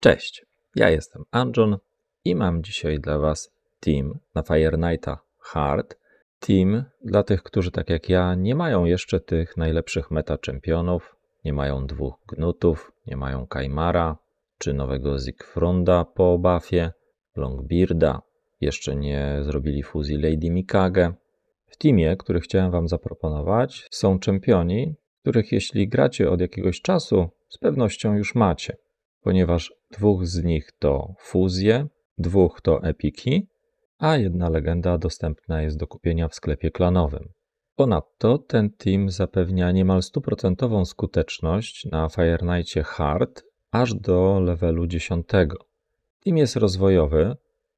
Cześć, ja jestem Anjon i mam dzisiaj dla Was team na Fire Knighta Hard. Team dla tych, którzy tak jak ja nie mają jeszcze tych najlepszych meta czempionów, nie mają dwóch gnutów, nie mają Kaimara czy nowego Zigfronda po buffie, Longbearda, jeszcze nie zrobili fuzji Lady Mikage. W teamie, który chciałem Wam zaproponować, są czempioni, których jeśli gracie od jakiegoś czasu, z pewnością już macie ponieważ Dwóch z nich to fuzje, dwóch to epiki, a jedna legenda dostępna jest do kupienia w sklepie klanowym. Ponadto ten team zapewnia niemal stuprocentową skuteczność na Fire Hard aż do levelu 10. Team jest rozwojowy,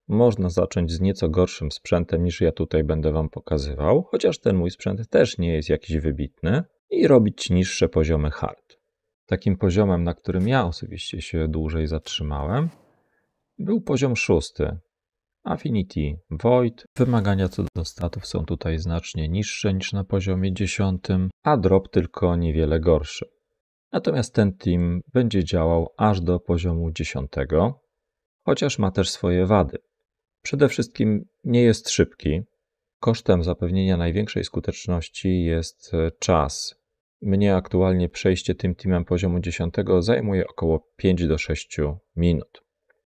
można zacząć z nieco gorszym sprzętem niż ja tutaj będę Wam pokazywał, chociaż ten mój sprzęt też nie jest jakiś wybitny i robić niższe poziomy hard. Takim poziomem, na którym ja osobiście się dłużej zatrzymałem, był poziom szósty. Affinity Void. Wymagania co do statów są tutaj znacznie niższe niż na poziomie dziesiątym, a drop tylko niewiele gorszy. Natomiast ten team będzie działał aż do poziomu dziesiątego, chociaż ma też swoje wady. Przede wszystkim nie jest szybki. Kosztem zapewnienia największej skuteczności jest e, czas, mnie aktualnie przejście tym teamem poziomu 10 zajmuje około 5 do 6 minut.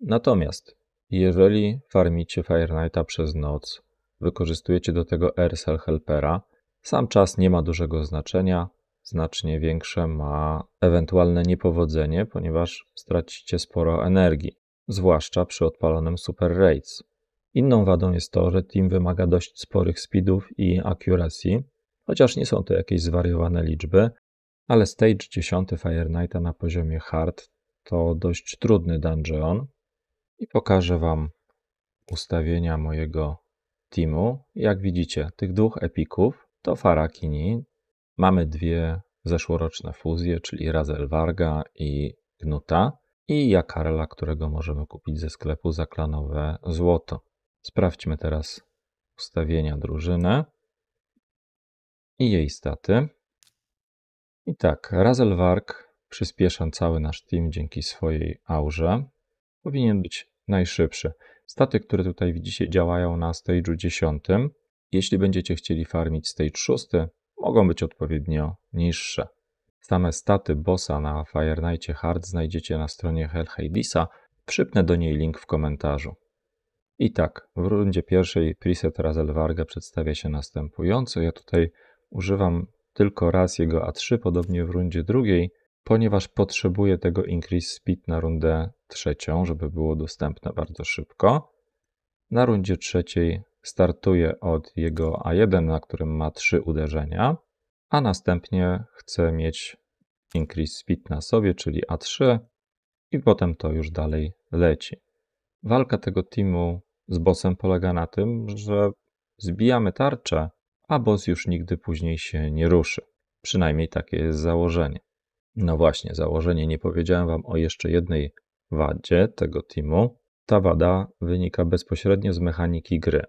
Natomiast jeżeli farmicie Fahrenheita przez noc, wykorzystujecie do tego RSL Helpera, sam czas nie ma dużego znaczenia, znacznie większe ma ewentualne niepowodzenie, ponieważ stracicie sporo energii, zwłaszcza przy odpalonym Super Raids. Inną wadą jest to, że team wymaga dość sporych speedów i accuracy, chociaż nie są to jakieś zwariowane liczby, ale stage 10 Fire Knighta na poziomie hard to dość trudny dungeon i pokażę Wam ustawienia mojego teamu. Jak widzicie, tych dwóch epików to Farakini. Mamy dwie zeszłoroczne fuzje, czyli Razel Varga i Gnuta i Jakarla, którego możemy kupić ze sklepu za klanowe złoto. Sprawdźmy teraz ustawienia drużyny i jej staty. I tak, Razelwark przyspiesza cały nasz team dzięki swojej aurze. Powinien być najszybszy. Staty, które tutaj widzicie, działają na stage'u 10. Jeśli będziecie chcieli farmić stage 6, mogą być odpowiednio niższe. Same staty bossa na Fire Knightie Hard znajdziecie na stronie Hellhadesa. Przypnę do niej link w komentarzu. I tak, w rundzie pierwszej preset Razelwarga przedstawia się następująco. Ja tutaj Używam tylko raz jego A3, podobnie w rundzie drugiej, ponieważ potrzebuję tego increase speed na rundę trzecią, żeby było dostępne bardzo szybko. Na rundzie trzeciej startuję od jego A1, na którym ma 3 uderzenia, a następnie chcę mieć increase speed na sobie, czyli A3 i potem to już dalej leci. Walka tego teamu z bossem polega na tym, że zbijamy tarczę a boss już nigdy później się nie ruszy. Przynajmniej takie jest założenie. No właśnie, założenie nie powiedziałem Wam o jeszcze jednej wadzie tego teamu. Ta wada wynika bezpośrednio z mechaniki gry.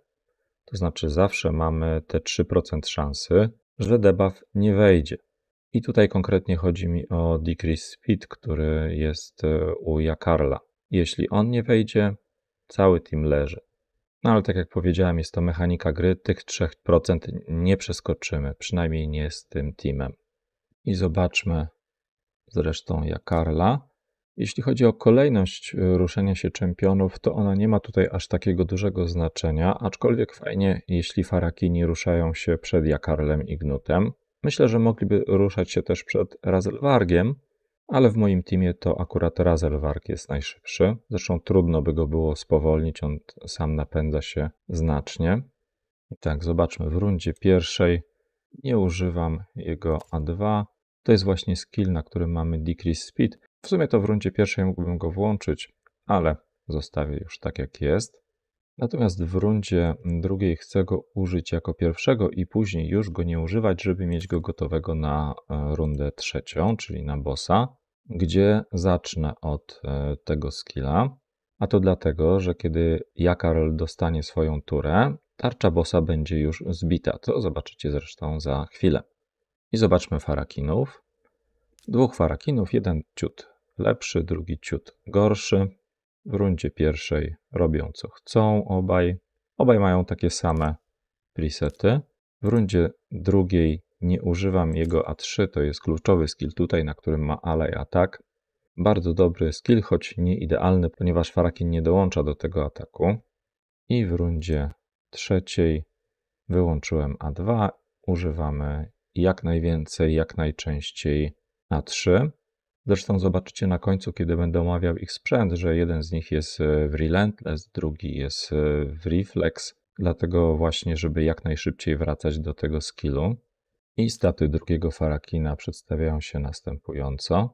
To znaczy, zawsze mamy te 3% szansy, że debuff nie wejdzie. I tutaj konkretnie chodzi mi o Decrease Speed, który jest e, u Jakarla. Jeśli on nie wejdzie, cały team leży. No ale tak jak powiedziałem, jest to mechanika gry. Tych 3% nie przeskoczymy, przynajmniej nie z tym teamem. I zobaczmy zresztą jak Karla. Jeśli chodzi o kolejność y, ruszenia się czempionów, to ona nie ma tutaj aż takiego dużego znaczenia, aczkolwiek fajnie, jeśli farakini ruszają się przed Jakarlem i Gnutem. Myślę, że mogliby ruszać się też przed Razelwargiem, ale w moim teamie to akurat Razelwark jest najszybszy. Zresztą trudno by go było spowolnić, on sam napędza się znacznie. I tak, zobaczmy, w rundzie pierwszej nie używam jego A2. To jest właśnie skill, na którym mamy Decrease Speed. W sumie to w rundzie pierwszej mógłbym go włączyć, ale zostawię już tak jak jest. Natomiast w rundzie drugiej chcę go użyć jako pierwszego i później już go nie używać, żeby mieć go gotowego na e, rundę trzecią, czyli na bossa, gdzie zacznę od e, tego skilla. A to dlatego, że kiedy Jakarl dostanie swoją turę, tarcza bossa będzie już zbita. To zobaczycie zresztą za chwilę. I zobaczmy farakinów. Dwóch farakinów, jeden ciut lepszy, drugi ciut gorszy. W rundzie pierwszej robią co chcą obaj. Obaj mają takie same presety. W rundzie drugiej nie używam jego A3, to jest kluczowy skill tutaj, na którym ma Alej atak. Bardzo dobry skill, choć nie idealny, ponieważ Farakin nie dołącza do tego ataku. I w rundzie trzeciej wyłączyłem A2. Używamy jak najwięcej, jak najczęściej A3. Zresztą zobaczycie na końcu, kiedy będę omawiał ich sprzęt, że jeden z nich jest e, w Relentless, drugi jest e, w Reflex, dlatego właśnie, żeby jak najszybciej wracać do tego skillu. I staty drugiego Farakina przedstawiają się następująco.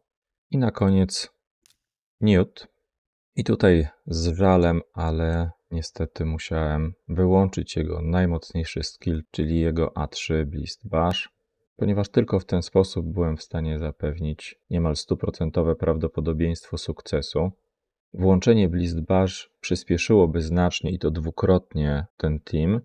I na koniec Newt. I tutaj z żalem, ale niestety musiałem wyłączyć jego najmocniejszy skill, czyli jego A3 Blist Bash ponieważ tylko w ten sposób byłem w stanie zapewnić niemal stuprocentowe prawdopodobieństwo sukcesu. Włączenie Blizbarz przyspieszyłoby znacznie i to dwukrotnie ten team,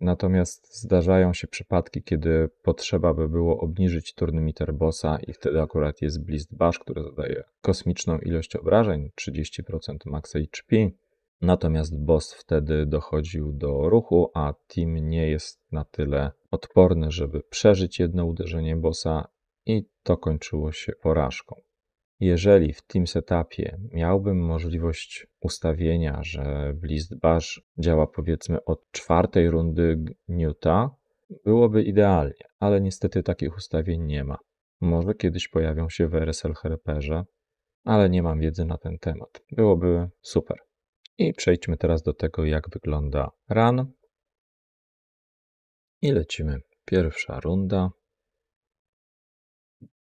natomiast zdarzają się przypadki, kiedy potrzeba by było obniżyć turn bossa i wtedy akurat jest Blizbarz, który zadaje kosmiczną ilość obrażeń, 30% max HP, Natomiast boss wtedy dochodził do ruchu, a team nie jest na tyle odporny, żeby przeżyć jedno uderzenie bossa i to kończyło się porażką. Jeżeli w tym setupie miałbym możliwość ustawienia, że Blizz Bash działa powiedzmy od czwartej rundy Newta, byłoby idealnie, ale niestety takich ustawień nie ma. Może kiedyś pojawią się w RSL Herperze, ale nie mam wiedzy na ten temat. Byłoby super. I przejdźmy teraz do tego, jak wygląda run. I lecimy. Pierwsza runda.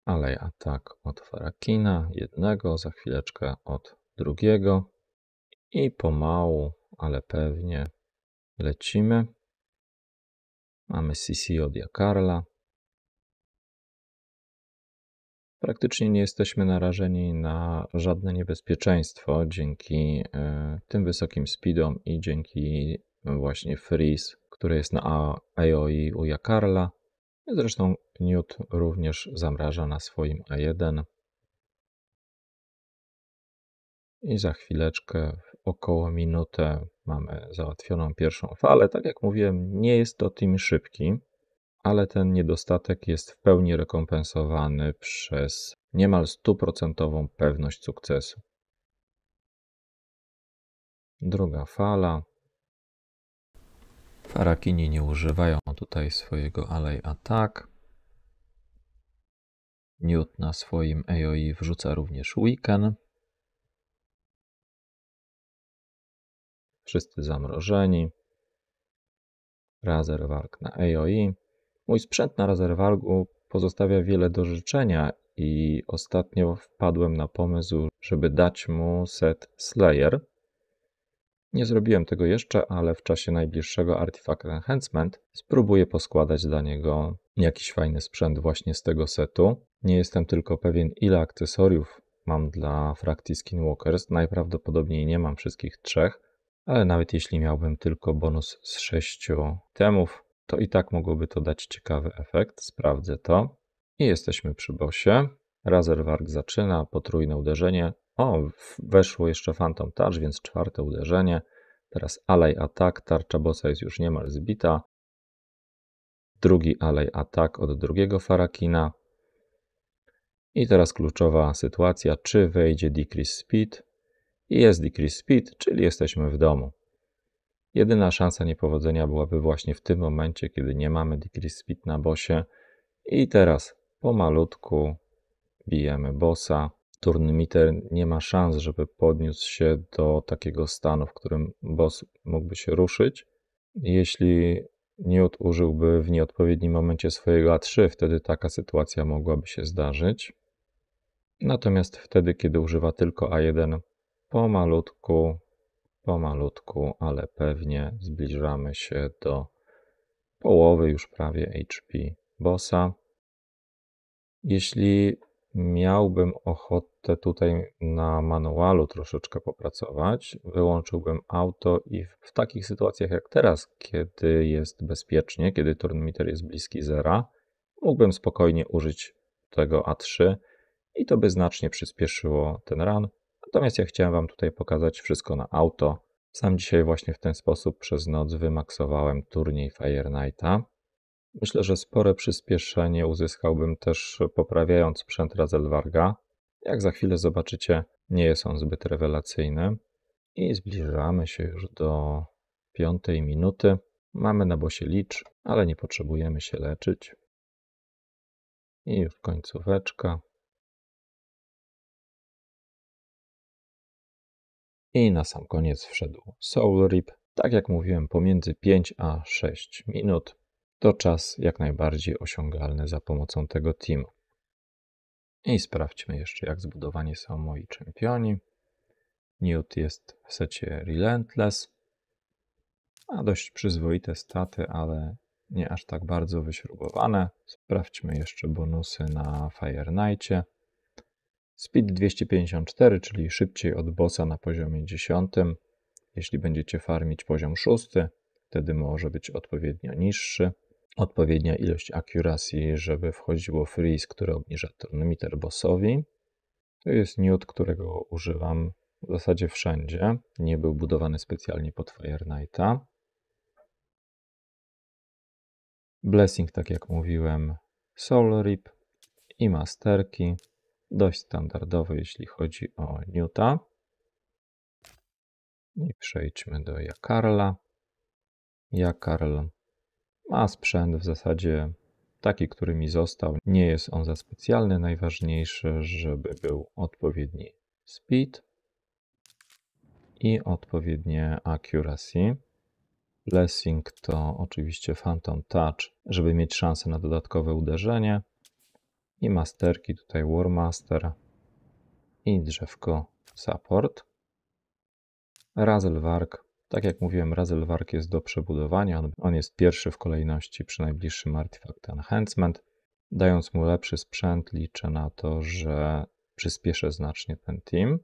Alej atak od Farakina, jednego, za chwileczkę od drugiego. I pomału, ale pewnie lecimy. Mamy CC od Jakarla, praktycznie nie jesteśmy narażeni na żadne niebezpieczeństwo dzięki e, tym wysokim speedom i dzięki właśnie freeze, który jest na IOI e u Jakarla. Zresztą Newt również zamraża na swoim A1. I za chwileczkę, około minutę, mamy załatwioną pierwszą falę. Tak jak mówiłem, nie jest to team szybki ale ten niedostatek jest w pełni rekompensowany przez niemal stuprocentową pewność sukcesu. Druga fala. Farakini nie używają tutaj swojego alej atak. Newt na swoim AOE wrzuca również weekend. Wszyscy zamrożeni. Razer wark na AOE. Mój sprzęt na rezerwargu pozostawia wiele do życzenia i ostatnio wpadłem na pomysł, żeby dać mu set Slayer. Nie zrobiłem tego jeszcze, ale w czasie najbliższego Artifact Enhancement spróbuję poskładać dla niego jakiś fajny sprzęt właśnie z tego setu. Nie jestem tylko pewien, ile akcesoriów mam dla frakcji Skinwalkers. Najprawdopodobniej nie mam wszystkich trzech, ale nawet jeśli miałbym tylko bonus z sześciu temów, to i tak mogłoby to dać ciekawy efekt. Sprawdzę to. I jesteśmy przy bosie. Warg zaczyna, potrójne uderzenie. O, weszło jeszcze Phantom Touch, więc czwarte uderzenie. Teraz Alley atak, tarcza bossa jest już niemal zbita. Drugi Alley atak od drugiego Farakina. I teraz kluczowa sytuacja, czy wejdzie Decrease Speed. I jest Decrease Speed, czyli jesteśmy w domu. Jedyna szansa niepowodzenia byłaby właśnie w tym momencie, kiedy nie mamy decrease speed na bosie. I teraz pomalutku bijemy bossa. Turnmeter nie ma szans, żeby podniósł się do takiego stanu, w którym boss mógłby się ruszyć. Jeśli Newt użyłby w nieodpowiednim momencie swojego A3, wtedy taka sytuacja mogłaby się zdarzyć. Natomiast wtedy, kiedy używa tylko A1, pomalutku Pomalutku, ale pewnie zbliżamy się do połowy już prawie HP Bossa. Jeśli miałbym ochotę tutaj na manualu troszeczkę popracować, wyłączyłbym auto i w takich sytuacjach jak teraz, kiedy jest bezpiecznie, kiedy turnmeter jest bliski zera, mógłbym spokojnie użyć tego A3 i to by znacznie przyspieszyło ten run, Natomiast ja chciałem Wam tutaj pokazać wszystko na auto. Sam dzisiaj właśnie w ten sposób przez noc wymaksowałem turniej Fire Knighta. Myślę, że spore przyspieszenie uzyskałbym też poprawiając sprzęt Razelwarga. Jak za chwilę zobaczycie, nie jest on zbyt rewelacyjny. I zbliżamy się już do piątej minuty. Mamy na bosie licz, ale nie potrzebujemy się leczyć. I już końcóweczka. I na sam koniec wszedł Soul Rip. Tak jak mówiłem, pomiędzy 5 a 6 minut to czas jak najbardziej osiągalny za pomocą tego teamu. I sprawdźmy jeszcze, jak zbudowani są moi czempioni. Newt jest w secie Relentless. A dość przyzwoite staty, ale nie aż tak bardzo wyśrubowane. Sprawdźmy jeszcze bonusy na Fire Knightie. Speed 254, czyli szybciej od bossa na poziomie 10. Jeśli będziecie farmić poziom 6, wtedy może być odpowiednio niższy. Odpowiednia ilość akuracji, żeby wchodziło freeze, które obniża turnometer bossowi. To jest miód, którego używam w zasadzie wszędzie. Nie był budowany specjalnie pod Fire Knighta. Blessing, tak jak mówiłem, Soul Rip i Masterki dość standardowy, jeśli chodzi o Newta. I przejdźmy do Jakarla. Jakarl ma sprzęt w zasadzie taki, który mi został. Nie jest on za specjalny. Najważniejsze, żeby był odpowiedni speed i odpowiednie accuracy. Blessing to oczywiście Phantom Touch, żeby mieć szansę na dodatkowe uderzenie i masterki, tutaj warmaster i drzewko support. Razelwark, tak jak mówiłem, Razelwark jest do przebudowania, on jest pierwszy w kolejności przy najbliższym Artifact Enhancement. Dając mu lepszy sprzęt, liczę na to, że przyspieszę znacznie ten team,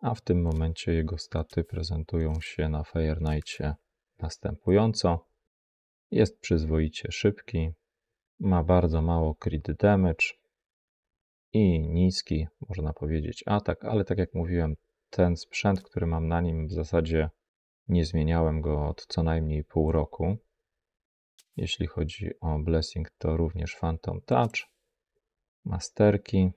a w tym momencie jego staty prezentują się na Fire Nightie następująco. Jest przyzwoicie szybki, ma bardzo mało crit damage i niski, można powiedzieć, atak, ale tak jak mówiłem, ten sprzęt, który mam na nim, w zasadzie nie zmieniałem go od co najmniej pół roku. Jeśli chodzi o Blessing, to również Phantom Touch, masterki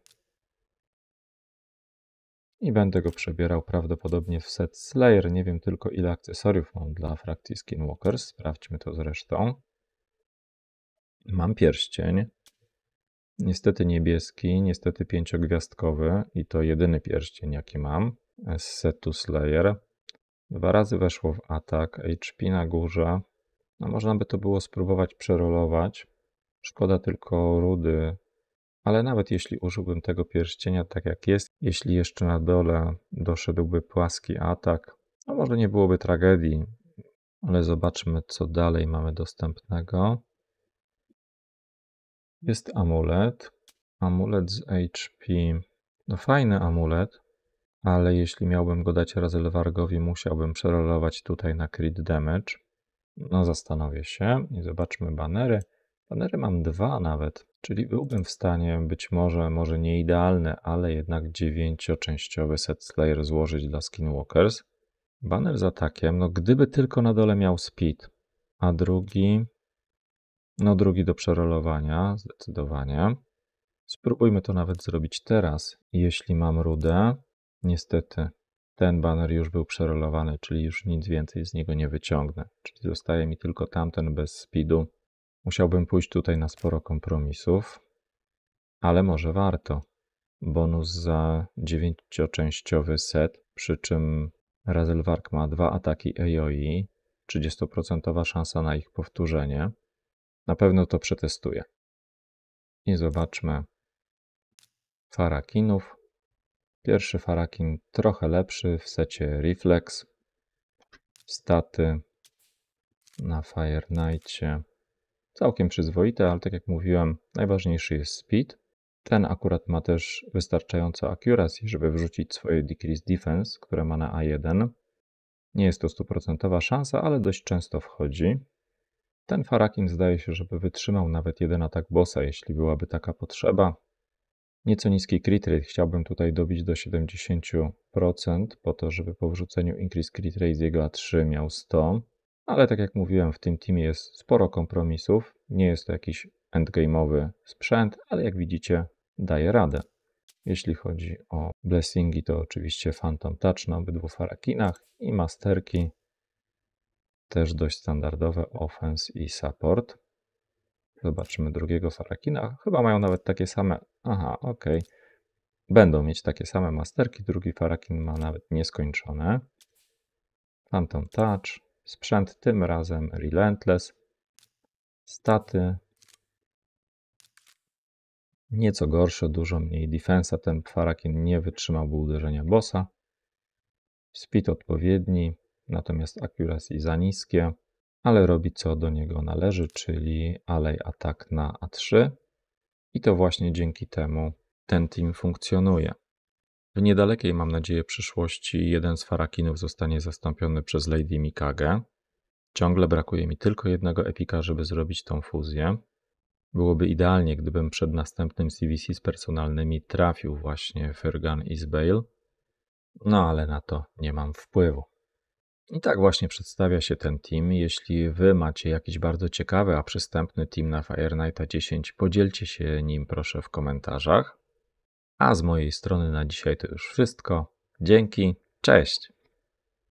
i będę go przebierał prawdopodobnie w set Slayer. Nie wiem tylko ile akcesoriów mam dla frakcji Skinwalkers, sprawdźmy to zresztą. Mam pierścień. Niestety niebieski, niestety pięciogwiazdkowy i to jedyny pierścień jaki mam z setu Slayer. Dwa razy weszło w atak, HP na górze. No, można by to było spróbować przerolować. Szkoda tylko rudy. Ale nawet jeśli użyłbym tego pierścienia tak jak jest, jeśli jeszcze na dole doszedłby płaski atak, no może nie byłoby tragedii. Ale zobaczmy co dalej mamy dostępnego. Jest amulet. Amulet z HP. No fajny amulet, ale jeśli miałbym go dać Razelwargowi, musiałbym przerolować tutaj na crit damage. No zastanowię się i zobaczmy banery. Banery mam dwa nawet, czyli byłbym w stanie być może, może nie idealny, ale jednak dziewięcioczęściowy set Slayer złożyć dla Skinwalkers. Banner z atakiem, no gdyby tylko na dole miał speed, a drugi no drugi do przerolowania, zdecydowanie. Spróbujmy to nawet zrobić teraz. Jeśli mam rudę, niestety ten banner już był przerolowany, czyli już nic więcej z niego nie wyciągnę. Czyli zostaje mi tylko tamten bez speedu. Musiałbym pójść tutaj na sporo kompromisów, ale może warto. Bonus za dziewięcioczęściowy set, przy czym Razelwark ma dwa ataki EOI, 30% szansa na ich powtórzenie. Na pewno to przetestuję. I zobaczmy farakinów. Pierwszy farakin trochę lepszy w secie Reflex. Staty na Fire Knightie. Całkiem przyzwoite, ale tak jak mówiłem, najważniejszy jest speed. Ten akurat ma też wystarczająco accuracy, żeby wrzucić swoje Decrease Defense, które ma na A1. Nie jest to stuprocentowa szansa, ale dość często wchodzi. Ten Farakin zdaje się, żeby wytrzymał nawet jeden atak bossa, jeśli byłaby taka potrzeba. Nieco niski crit rate chciałbym tutaj dobić do 70%, po to, żeby po wrzuceniu increase crit rate z jego A3 miał 100. Ale tak jak mówiłem, w tym teamie jest sporo kompromisów. Nie jest to jakiś endgame'owy sprzęt, ale jak widzicie daje radę. Jeśli chodzi o blessingi, to oczywiście Phantom Touch na obydwu Farakinach i Masterki też dość standardowe offense i support. Zobaczymy drugiego Farakina. Chyba mają nawet takie same. Aha, ok. Będą mieć takie same masterki. Drugi Farakin ma nawet nieskończone. Phantom Touch. Sprzęt tym razem Relentless. Staty. Nieco gorsze, dużo mniej defensa. Ten Farakin nie wytrzymałby uderzenia bossa. Speed odpowiedni natomiast accuracy za niskie, ale robi co do niego należy, czyli alej atak na A3 i to właśnie dzięki temu ten team funkcjonuje. W niedalekiej, mam nadzieję, przyszłości jeden z farakinów zostanie zastąpiony przez Lady Mikage. Ciągle brakuje mi tylko jednego epika, żeby zrobić tą fuzję. Byłoby idealnie, gdybym przed następnym CVC z personalnymi trafił właśnie Fergan Bale. no ale na to nie mam wpływu. I tak właśnie przedstawia się ten team. Jeśli Wy macie jakiś bardzo ciekawy, a przystępny team na Fire Nighta 10, podzielcie się nim proszę w komentarzach. A z mojej strony na dzisiaj to już wszystko. Dzięki, cześć!